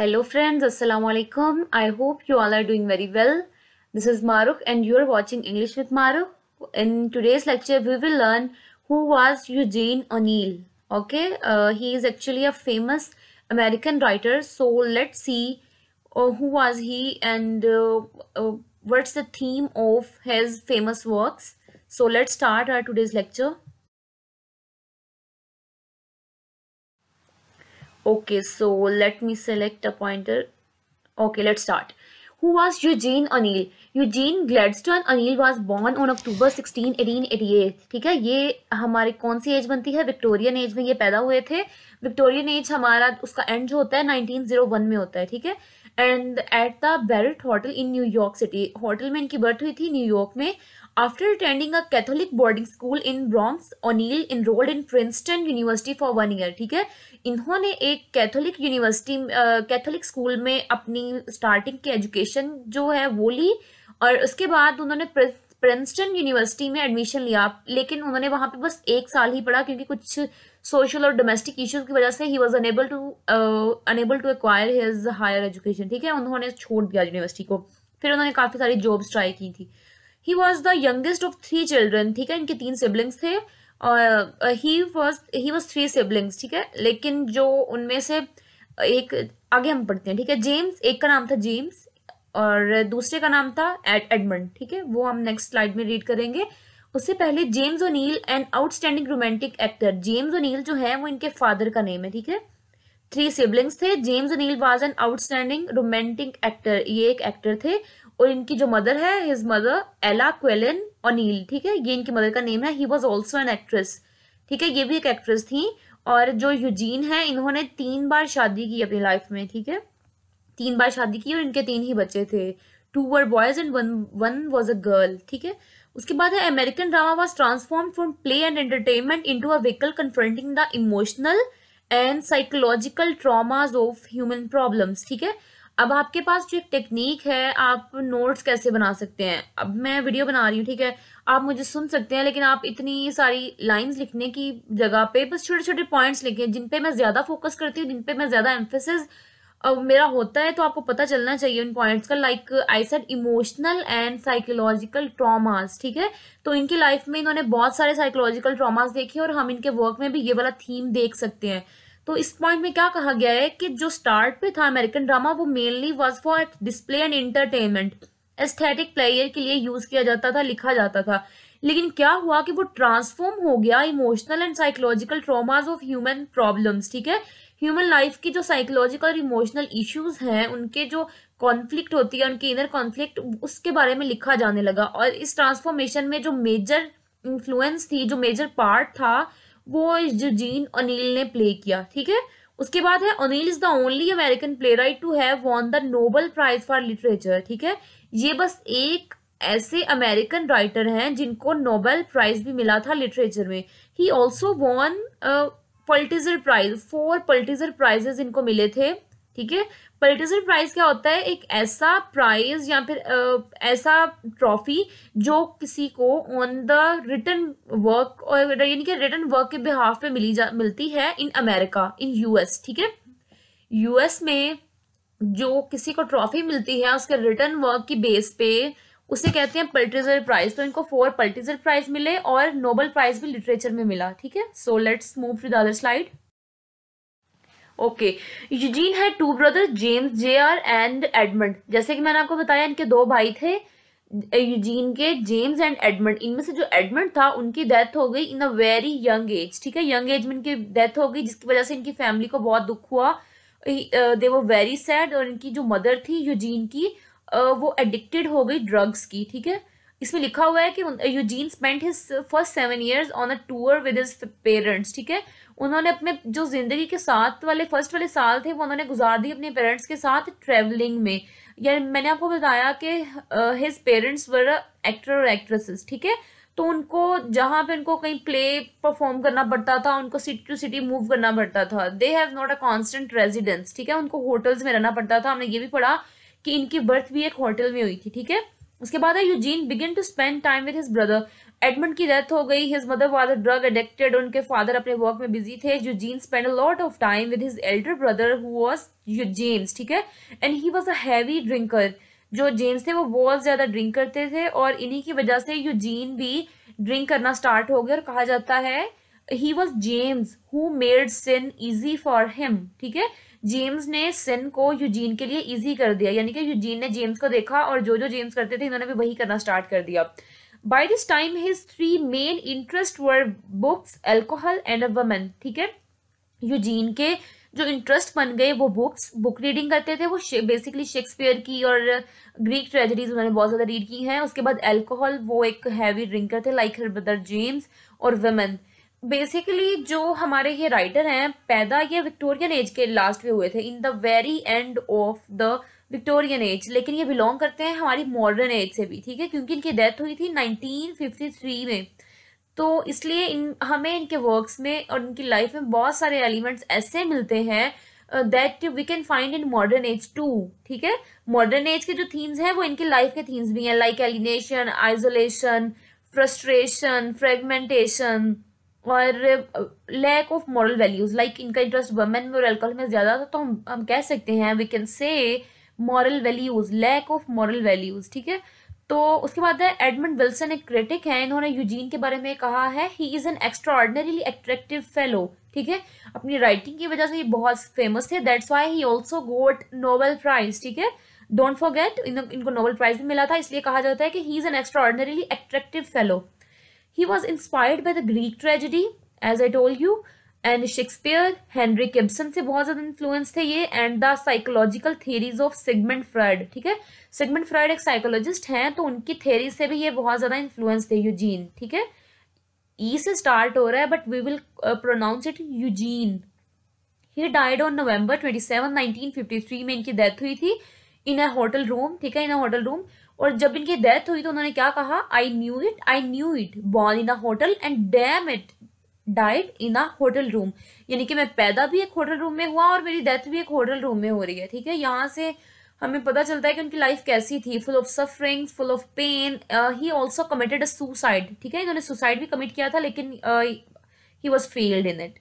Hello friends, Assalamu alaikum. I hope you all are doing very well. This is Maruk and you are watching English with Maruk. In today's lecture, we will learn who was Eugene O'Neill. Okay, uh, he is actually a famous American writer. So let's see uh, who was he and uh, uh what's the theme of his famous works. So let's start our today's lecture. okay so let me select a pointer okay let's start who was Eugene O'Neill? Eugene Gladstone O'Neill was born on October 16, 1888. ठीक है ये हमारे कौन सी as बनती है Victorian age में ये पैदा हुए थे विक्टोरियन एज हमारा उसका एंड जो होता है नाइनटीन जीरो वन में होता है ठीक है and at the Barrett hotel in New York city hotel में इनकी बर्थ हुई थी न्यूयॉर्क में After attending a Catholic boarding school in Bronx, O'Neill enrolled in Princeton University for one year. ठीक है इन्होंने एक कैथोलिक यूनिवर्सिटी कैथोलिक स्कूल में अपनी स्टार्टिंग की एजुकेशन जो है वो ली और उसके बाद उन्होंने प्रिंसटन यूनिवर्सिटी में एडमिशन लिया लेकिन उन्होंने वहाँ पे बस एक साल ही पढ़ा क्योंकि कुछ सोशल और डोमेस्टिक इश्यूज की वजह से he was unable to unable to acquire his higher education ठीक है उन्होंने छोड़ दिया यूनिवर्सिटी को फिर उन्होंने काफ़ी सारी जॉब्स ट्राई की थी he was the youngest of three children ठीक है इनके तीन सिबलिंग्स थे और he was he was three siblings ठीक है लेकिन जो उनमें से uh, एक आगे हम पढ़ते हैं ठीक है जेम्स एक का नाम था जेम्स और दूसरे का नाम था एड एडमंड ठीक है वो हम नेक्स्ट स्लाइड में रीड करेंगे उससे पहले James O'Neill an outstanding romantic actor James O'Neill जो है वो इनके फादर का नेम है ठीक है थ्री सिबलिंग्स थे James O'Neill was an outstanding romantic actor ये एक एक्टर थे और इनकी जो मदर है हिज मदर एला क्वेलिन ओनील ठीक है ये इनकी मदर का नेम है he was also an actress ठीक है ये भी एक एक्ट्रेस थी और जो यूजीन है इन्होंने तीन बार शादी की अपनी लाइफ में ठीक है तीन बार शादी की और इनके तीन ही बच्चे थे two were boys and one one was a girl ठीक है उसके बाद है American drama was transform from play and entertainment into a vehicle confronting the emotional and psychological traumas of human problems ठीक है अब आपके पास जो एक टेक्निक है आप नोट्स कैसे बना सकते हैं अब मैं वीडियो बना रही हूँ ठीक है आप मुझे सुन सकते हैं लेकिन आप इतनी सारी लाइंस लिखने की जगह पे बस छोटे छोटे पॉइंट्स लिखे जिन पे मैं ज़्यादा फोकस करती हूँ जिन पे मैं ज़्यादा एम्फेसिस मेरा होता है तो आपको पता चलना चाहिए उन पॉइंट्स का like I said emotional and psychological traumas ठीक है तो इनकी लाइफ में इन्होंने बहुत सारे साइकोलॉजिकल ट्रॉमास देखे और हम इनके वर्क में भी ये वाला थीम देख सकते हैं तो इस पॉइंट में क्या कहा गया है कि जो स्टार्ट पे था अमेरिकन ड्रामा वो mainly was for display and entertainment aesthetic player के लिए यूज किया जाता था लिखा जाता था लेकिन क्या हुआ कि वो ट्रांसफॉर्म हो गया emotional and psychological traumas of human problems ठीक है ह्यूमन लाइफ की जो साइकोलॉजिकल और इमोशनल इश्यूज हैं उनके जो कॉन्फ्लिक्ट होती है उनके इनर कॉन्फ्लिक्ट उसके बारे में लिखा जाने लगा और इस ट्रांसफॉर्मेशन में जो मेजर इन्फ्लुएंस थी जो मेजर पार्ट था वो जो जीन अनिल ने प्ले किया ठीक है उसके बाद है O'Neill is the only American playwright to have won the Nobel prize for literature ठीक है ये बस एक ऐसे अमेरिकन राइटर हैं जिनको नोबेल प्राइज भी मिला था लिटरेचर में ही also won Pulitzer prize four Pulitzer prizes इनको मिले थे ठीक है पलिटिसल प्राइज क्या होता है एक ऐसा प्राइज या फिर आ, ऐसा ट्रॉफी जो किसी को ऑन द रिटर्न वर्क और यानी कि रिटर्न वर्क के बिहाफ पे मिली जा मिलती है इन अमेरिका इन यूएस ठीक है यूएस में जो किसी को ट्रॉफी मिलती है उसके रिटर्न वर्क की बेस पे उसे कहते हैं पल्टिजर प्राइज तो इनको फोर पल्टिजर प्राइज मिले और नोबल प्राइज भी लिटरेचर में मिला ठीक है so let's move to the other slide okay Eugene है two brother James J R and Edmund जैसे कि मैंने आपको बताया इनके दो भाई थे यूजीन के जेम्स एंड एडमंड इनमें से जो एडमंड था उनकी डेथ हो गई in a very young age ठीक है यंग एज में इनकी डेथ हो गई जिसकी वजह से इनकी फैमिली को बहुत दुख हुआ दे वो वेरी सैड और इनकी जो मदर थी यूजीन की uh, वो एडिक्टेड हो गई ड्रग्स की ठीक है इसमें लिखा हुआ है कि Eugene spend his first seven years on a tour with his parents ठीक है उन्होंने अपने जो ज़िंदगी के साथ वाले फर्स्ट वाले साल थे वो उन्होंने गुजार दिए अपने पेरेंट्स के साथ ट्रेवलिंग में यानी मैंने आपको बताया कि हिज पेरेंट्स वर एक्टर और एक्ट्रेसेस ठीक है तो उनको जहाँ पे उनको कहीं प्ले परफॉर्म करना पड़ता था उनको सिटी टू सिटी मूव करना पड़ता था they have not a constant residence ठीक है उनको होटल्स में रहना पड़ता था हमने ये भी पढ़ा कि इनकी बर्थ भी एक होटल में हुई थी ठीक है उसके बाद है Eugene begin to spend time with his brother Edmund की डेथ हो गई his mother was a drug addicted उनके फादर अपने वर्क में बिजी थे Eugene spend a lot of time with his elder brother who was James ठीक है and he was a heavy drinker जो जेम्स थे वो बहुत ज़्यादा ड्रिंक करते थे और इन्हीं की वजह से जीन भी ड्रिंक करना स्टार्ट हो गया और कहा जाता है he was James who made sin easy for him ठीक है जेम्स ने सिन को यूजीन के लिए इजी कर दिया यानी कि यूजीन ने जेम्स को देखा और जो जो जेम्स करते थे इन्होंने भी वही करना स्टार्ट कर दिया by this time his three main interest were books alcohol and women ठीक है यूजीन के जो इंटरेस्ट बन गए वो बुक्स बुक रीडिंग करते थे वो बेसिकली शेक्सपियर की और ग्रीक uh, ट्रेजडीज उन्होंने बहुत ज़्यादा रीड की हैं उसके बाद एल्कोहल वो एक हैवी ड्रिंकर थे लाइक हर ब्रदर जेम्स और वेमेन बेसिकली जो हमारे ये राइटर हैं पैदा ये विक्टोरियन एज के लास्ट में हुए थे in the very end of the Victorian age लेकिन ये बिलोंग करते हैं हमारी मॉडर्न एज से भी ठीक है क्योंकि इनकी डेथ हुई थी 1953 में तो इसलिए इन हमें इनके वर्क्स में और इनकी लाइफ में बहुत सारे एलिमेंट्स ऐसे मिलते हैं that we can find in modern age too ठीक है मॉडर्न एज के जो थीम्स हैं वो इनकी लाइफ के थीम्स भी हैं like alienation isolation frustration fragmentation और lack of moral values like इनका इंटरेस्ट वमेन में और एल्कोहल में ज़्यादा था तो हम हम कह सकते हैं we can say moral values lack of moral values ठीक है तो उसके बाद है एडमंड विल्सन एक क्रिटिक है इन्होंने यूजीन के बारे में कहा है he is an extraordinarily attractive fellow ठीक है अपनी राइटिंग की वजह से ये बहुत फेमस थे that's why he also got Nobel prize ठीक है डोंट फॉरगेट इनको नोबेल प्राइज भी मिला था इसलिए कहा जाता है कि he is an extra attractive attractive fellow He was inspired by the Greek tragedy, as I told you, and Shakespeare Henrik Ibsen से बहुत ज़्यादा इन्फ्लुएंस थे ये and the psychological theories of Sigmund Freud ठीक है सिगमेंट फ्राइड एक psychologist हैं तो उनकी थेरी से भी ये बहुत ज़्यादा इन्फ्लुएंस थे यूजीन ठीक है ई e से स्टार्ट हो रहा है but we will pronounce it Eugene he died on November twenty seven nineteen fifty three में इनकी डेथ हुई थी इन अ होटल रूम ठीक है इन अ होटल रूम और जब इनकी डेथ हुई तो उन्होंने क्या कहा I knew it I knew it born in a hotel and damn it died in a hotel room यानी कि मैं पैदा भी एक होटल रूम में हुआ और मेरी डेथ भी एक होटल रूम में हो रही है ठीक है यहाँ से हमें पता चलता है कि उनकी लाइफ कैसी थी full of suffering full of pain he also committed a suicide ठीक है इन्होंने सुसाइड भी कमिट किया था लेकिन he was failed in it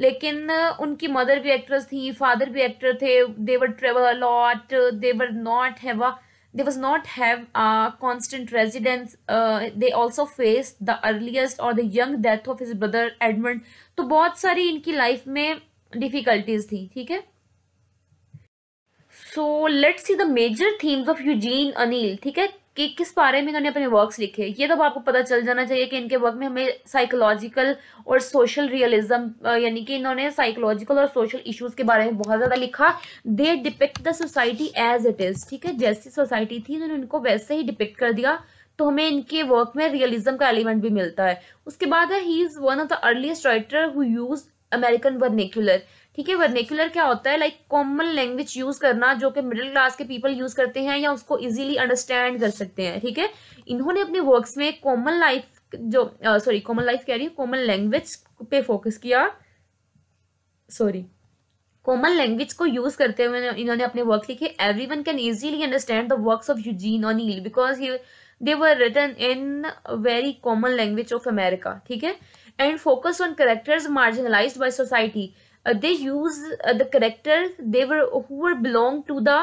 लेकिन uh, उनकी मदर भी एक्ट्रेस थी फादर भी एक्टर थे they were travel a lot they were not है they was not have a constant residence uh, they also faced the earliest or the young death of his brother edmund to bahut sari inki life mein difficulties thi theek hai so let's see the major themes of eugene anil theek hai कि किस बारे में इन्होंने अपने works लिखे ये तो आपको पता चल जाना चाहिए कि इनके वर्क में हमें साइकोलॉजिकल और सोशल रियलिज्म यानी कि इन्होंने साइकोलॉजिकल और सोशल इश्यूज के बारे में बहुत ज़्यादा लिखा they depict the society as it is ठीक है जैसी सोसाइटी थी उन्होंने इनको वैसे ही डिपिक्ट कर दिया तो हमें इनके वर्क में रियलिज्म का एलिमेंट भी मिलता है उसके बाद he is one of the earliest writer who use American vernacular ठीक है वर्नेकुलर क्या होता है लाइक कॉमन लैंग्वेज यूज करना जो कि मिडिल क्लास के पीपल यूज करते हैं या उसको इजीली अंडरस्टैंड कर सकते हैं ठीक है इन्होंने अपने वर्क्स में कॉमन लाइफ जो सॉरी कॉमन लाइफ कह रही है कॉमन लैंग्वेज पे फोकस किया सॉरी कॉमन लैंग्वेज को यूज करते हुए इन्होंने अपने वर्क लिखे every one can easily understand the work of Eugene O'Neill because they were written in very common language of America ठीक है and focus on characters marginalize by society uh, they use uh, the characters they were who were belong to the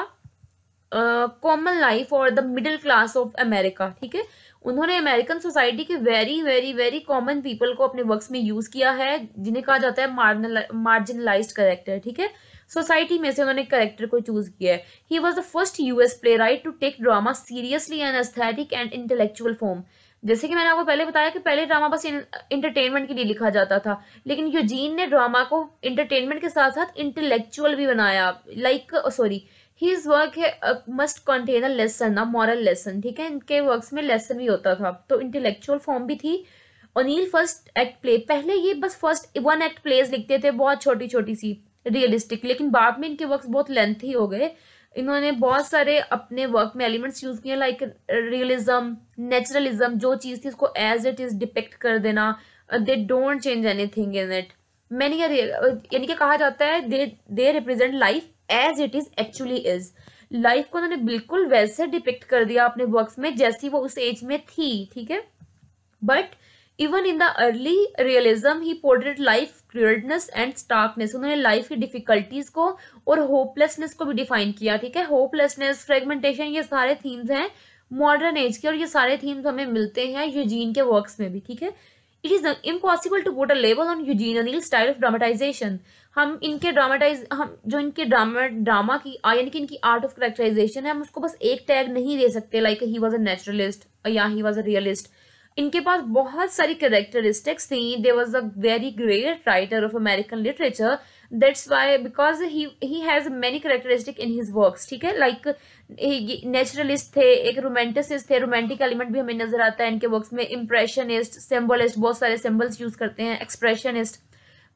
common life और the middle class of America ठीक है उन्होंने American society के very very very common people को अपने works में use किया है जिन्हें कहा जाता है मार्जिनलाइज करेक्टर ठीक है सोसाइटी में से उन्होंने करेक्टर को चूज किया है he was the first US playwright to take drama seriously an aesthetic and intellectual form जैसे कि मैंने आपको पहले बताया कि पहले ड्रामा बस इंटरटेनमेंट के लिए लिखा जाता था लेकिन यूजीन ने ड्रामा को इंटरटेनमेंट के साथ साथ इंटेलेक्चुअल भी बनाया like sorry he is work must contain a lesson a moral lesson ठीक है इनके वर्क्स में लेसन भी होता था तो इंटेलेक्चुअल फॉर्म भी थी अनिल फर्स्ट एक्ट प्ले पहले ये बस फर्स्ट वन एक्ट प्लेज लिखते थे बहुत छोटी छोटी सी रियलिस्टिक लेकिन बाद में इनके वर्क बहुत लेंथी हो गए इन्होंने बहुत सारे अपने वर्क में एलिमेंट्स यूज किए लाइक रियलिज्म नेचुरलिज्म जो चीज थी उसको एज इट इज डिपेक्ट कर देना they don't change anything in it मैंने यानी कि कहा जाता है they they represent life as it is actually is life को उन्होंने बिल्कुल वैसे डिपेक्ट कर दिया अपने वर्क्स में जैसी वो उस एज में थी ठीक है but even in the early realism he portrait life crudeness and starkness उन्होंने लाइफ की डिफिकल्टीज को और होपलेसनेस को भी डिफाइन किया ठीक है होपलेसनेस फ्रेगमेंटेशन ये सारे थीम्स हैं मॉडर्न एज के और ये सारे थीम्स हमें मिलते हैं यूजीन के वर्क्स में भी ठीक है it is impossible to put a level on Eugene O'Neill style of dramatization हम इनके ड्रामेटाइज हम जो इनके ड्रामा ड्रामा की यानी कि इनकी आर्ट ऑफ करेक्टराइजेशन है हम उसको बस एक टैग नहीं दे सकते like he was a naturalist या ही वॉज अ रियलिस्ट इनके पास बहुत सारी करेक्टरिस्टिक्स थी they was a very great writer of American literature that's why because he has many characteristic in his work ठीक है लाइक नेचुरलिस्ट थे एक romanticist थे रोमांटिक एलिमेंट भी हमें नजर आता है इनके वर्क्स में इंप्रेशनिस्ट सिम्बलिस्ट बहुत सारे सिम्बल्स यूज करते हैं एक्सप्रेशनिस्ट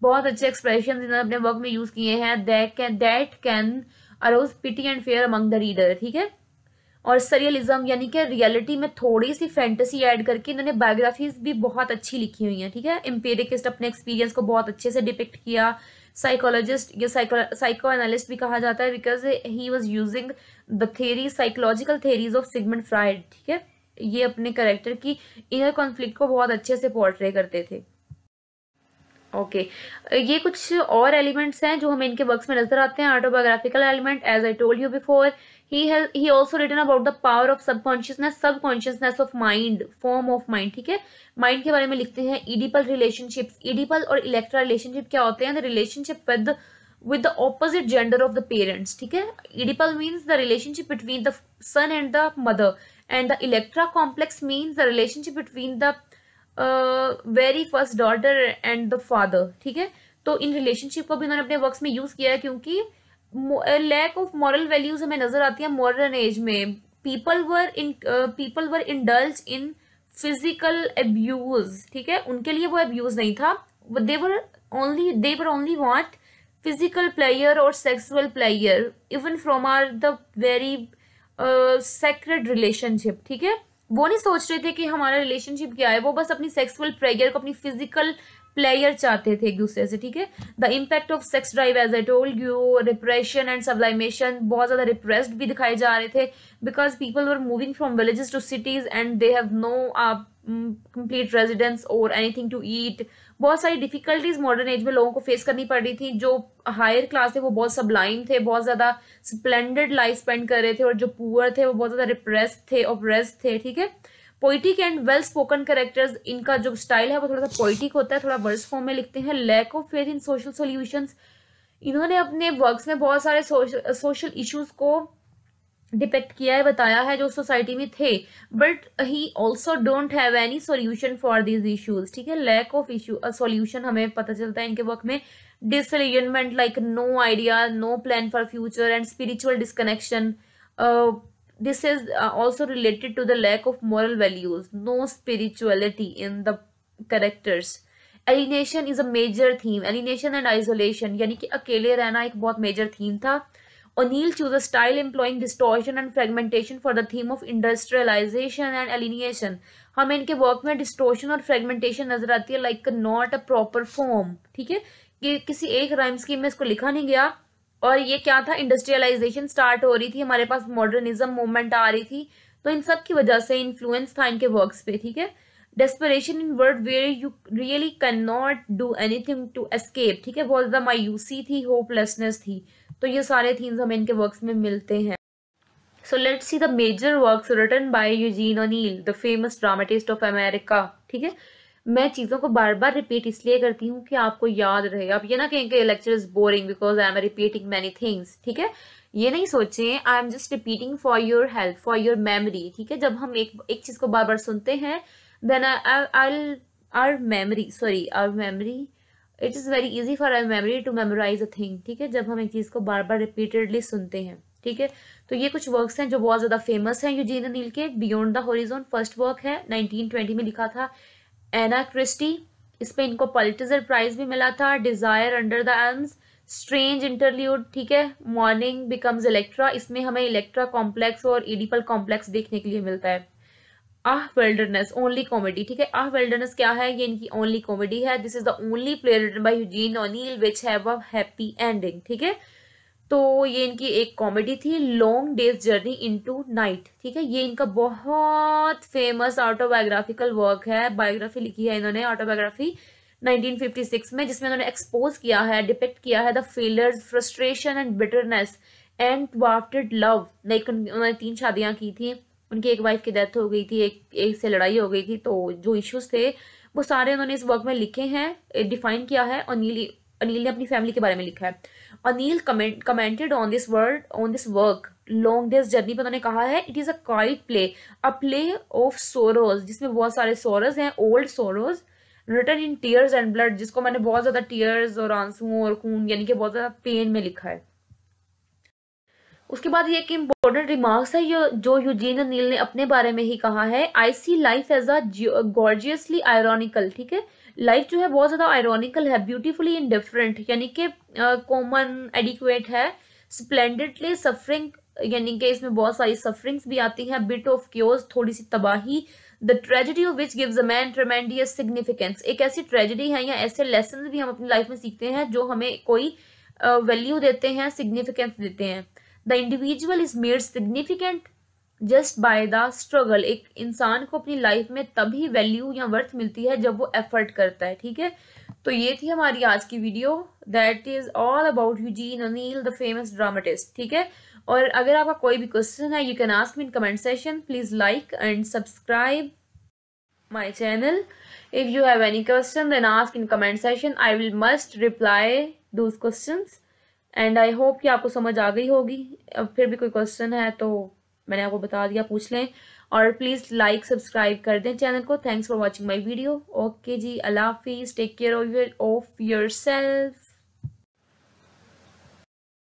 बहुत अच्छे एक्सप्रेशन इन्होंने अपने वर्क में यूज किए हैं that can arouse pity and fear among the reader ठीक है और सरियलिज्म यानी कि रियलिटी में थोड़ी सी फैंटेसी ऐड करके इन्होंने बायोग्राफीज भी बहुत अच्छी लिखी हुई हैं ठीक है एम्पेरिकिस्ट अपने एक्सपीरियंस को बहुत अच्छे से डिपिक्ट किया साइकोलॉजिस्ट या साइको एनालिस्ट भी कहा जाता है because he was using the theory psychological theories of Sigmund Freud ठीक है ये अपने करेक्टर की इनर कॉन्फ्लिक्ट को बहुत अच्छे से पोर्ट्रे करते थे ओके okay. ये कुछ और एलिमेंट्स हैं जो हमें इनके वर्क्स में नजर आते हैं autobiographical element as I told you before he has he also written about the power of subconsciousness subconsciousness of mind form of mind ठीक है mind के बारे में लिखते हैं edipal relationships edipal और electra relationship क्या होते हैं the relationship with with the opposite gender of the parents ठीक है edipal means the relationship between the son and the mother and the electra complex means the relationship between the uh, very first daughter and the father ठीक है तो in relationship को भी उन्होंने अपने works में यूज किया है क्योंकि लैक ऑफ मॉरल वैल्यूज हमें नजर आती है मॉडर्न एज में people were in people were indulge in physical abuse ठीक है उनके लिए वो एब्यूज नहीं था they were only they were only want physical player और sexual player even from our the very sacred relationship ठीक है वो नहीं सोच रहे थे कि हमारा रिलेशनशिप क्या है वो बस अपनी सेक्सुअल प्लेयर को अपनी फिजिकल प्लेयर चाहते थे एक दूसरे से ठीक है the impact of sex drive as I told you repression and sublimation बहुत ज़्यादा रिप्रेस्ड भी दिखाए जा रहे थे because people were moving from villages to cities and they have no complete residence और एनीथिंग टू ईट बहुत सारी डिफिकल्टीज मॉडर्न एज में लोगों को फेस करनी पड़ रही थी जो हायर क्लास थे वो बहुत सबलाइम थे बहुत ज़्यादा स्पलेंडेड लाइफ स्पेंड कर रहे थे और जो पुअर थे वो बहुत ज़्यादा रिप्रेस थे ऑपरेस थे ठीक है poetic and well spoken characters इनका जो स्टाइल है वो थोड़ा सा पोइटिक होता है थोड़ा वर्स फॉर्म में लिखते हैं lack of faith in social solutions इन्होंने अपने वर्क्स में बहुत सारे सोशल इशूज को डिपेक्ट किया है बताया है जो सोसाइटी में थे but he also don't have any solution for these issues ठीक है लैक ऑफ इशू सोल्यूशन हमें पता चलता है इनके वर्क में disillusionment like no idea no plan for future and spiritual disconnection this is uh, also related to the lack of moral values no spirituality in the characters alienation is a major theme alienation and isolation यानी कि अकेले रहना एक बहुत major theme था O'Neill choose a style employing distortion and fragmentation for the theme of industrialization and alienation हमें इनके work में डिस्टॉर्शन और फ्रेगमेंटेशन नजर आती है like not a proper form ठीक है कि किसी एक राइम स्कीम में इसको लिखा नहीं गया और ये क्या था इंडस्ट्रियलाइजेशन स्टार्ट हो रही थी हमारे पास मॉडर्निज्म मूवमेंट आ रही थी तो इन सब की वजह से इन्फ्लुएंस था इनके वर्क्स पे ठीक है desperation in word where you really can not do anything to escape ठीक है बहुत ज़्यादा मायूसी थी होपलेसनेस थी तो ये सारे थीम्स हमें इनके वर्क्स में मिलते हैं so let see the major work written by Eugene O'Neill the famous dramatist of America ठीक है मैं चीज़ों को बार बार रिपीट इसलिए करती हूँ कि आपको याद रहे आप ये ना कहें कि lecture is boring because I am repeating many things ठीक है ये नहीं सोचें I am just repeating for your health for your memory ठीक है जब हम एक एक चीज़ को बार बार सुनते हैं then I our memory sorry our memory it is very easy for our memory to memorize a thing ठीक है जब हम एक चीज़ को बार बार रिपीटेडली सुनते हैं ठीक है तो ये कुछ वर्क्स हैं जो बहुत ज़्यादा फेमस हैं यूजीन अनिल के beyond the horizon first work है 1920 में लिखा था एना क्रिस्टी इस पर इनको पल्टिजर प्राइज भी मिला था desire under the elms strange interlude ठीक है मॉर्निंग बिकम्स इलेक्ट्रा इसमें हमें इलेक्ट्रा कॉम्प्लेक्स और इडिपल कॉम्प्लेक्स देखने के लिए मिलता है आह वेल्डरनेस ओनली कॉमेडी ठीक है आह ah वेल्डरनेस क्या है ये इनकी ओनली कॉमेडी है this is the only player by Eugene O'Neill which have a happy ending ठीक है तो ये इनकी एक कॉमेडी थी long day's journey into night ठीक है ये इनका बहुत फेमस ऑटोबायोग्राफिकल वर्क है बायोग्राफी लिखी है इन्होंने ऑटोबायोग्राफी 1956 में जिसमें इन्होंने एक्सपोज किया है डिपेक्ट किया है the failures frustration and bitterness and वाफ्टेड लव लाइक उन्होंने तीन शादियां की थी उनकी एक वाइफ की डेथ हो गई थी एक एक से लड़ाई हो गई थी तो जो इश्यूज थे वो सारे उन्होंने इस वर्क में लिखे हैं डिफाइन किया है और नीली अनिल ने अपनी फैमिली के बारे में लिखा है O'Neill commented on this word on this work long day's journey पर उन्होंने कहा है it is a quite play a play of sorrows जिसमें बहुत सारे सोरोज हैं old sorrows return in tears and blood जिसको मैंने बहुत ज़्यादा टीयर्स और आंसुओं और खून यानी कि बहुत ज़्यादा पेन में लिखा है उसके बाद ये एक इम्पोर्टेंट रिमार्क्स है यो, जो यूजीन नील ने अपने बारे में ही कहा है I see life as a gorgeously ironical ठीक है लाइफ जो है बहुत ज़्यादा आयरॉनिकल है ब्यूटीफुली इनडिफरेंट यानी कि कॉमन एडिक्वेट है स्प्लेंडेडली सफरिंग यानी कि इसमें बहुत सारी सफरिंग्स भी आती हैं बिट ऑफ क्योर्स थोड़ी सी तबाही the tragedy of which gives a man tremendous significance एक ऐसी ट्रेजिडी है या ऐसे लेसन भी हम अपनी लाइफ में सीखते हैं जो हमें कोई वैल्यू uh, देते हैं सिग्निफिकेंस देते हैं the individual is made significant just by the struggle एक इंसान को अपनी लाइफ में तभी वैल्यू या वर्थ मिलती है जब वो एफर्ट करता है ठीक है तो ये थी हमारी आज की video that is all about Eugene O'Neill the famous dramatist ठीक है और अगर आपका कोई भी क्वेश्चन है you can ask me in comment session please like and subscribe my channel if you have any question then ask in comment session I will must reply those question and I hope कि आपको समझ आ गई होगी अब फिर भी कोई question है तो मैंने आपको बता दिया पूछ लें और प्लीज़ लाइक सब्सक्राइब कर दें चैनल को thanks for watching my video okay जी अल्लाह हाफिज़ take care of your self